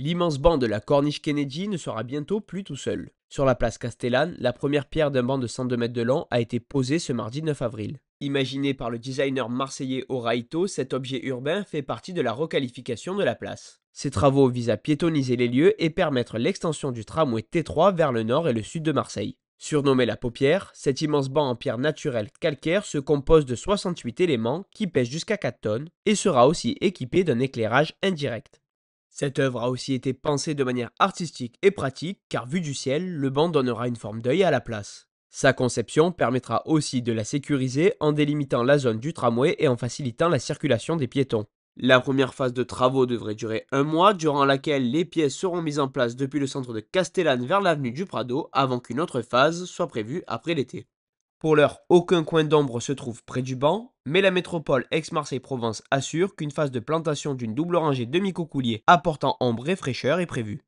L'immense banc de la corniche Kennedy ne sera bientôt plus tout seul. Sur la place Castellane, la première pierre d'un banc de 102 mètres de long a été posée ce mardi 9 avril. Imaginé par le designer marseillais Oraito, cet objet urbain fait partie de la requalification de la place. Ces travaux visent à piétoniser les lieux et permettre l'extension du tramway T3 vers le nord et le sud de Marseille. Surnommé la paupière, cet immense banc en pierre naturelle calcaire se compose de 68 éléments qui pèsent jusqu'à 4 tonnes et sera aussi équipé d'un éclairage indirect. Cette œuvre a aussi été pensée de manière artistique et pratique car vu du ciel, le banc donnera une forme d'œil à la place. Sa conception permettra aussi de la sécuriser en délimitant la zone du tramway et en facilitant la circulation des piétons. La première phase de travaux devrait durer un mois, durant laquelle les pièces seront mises en place depuis le centre de Castellane vers l'avenue du Prado, avant qu'une autre phase soit prévue après l'été. Pour l'heure, aucun coin d'ombre se trouve près du banc, mais la métropole Aix-Marseille-Provence assure qu'une phase de plantation d'une double rangée de micocouliers apportant ombre et fraîcheur est prévue.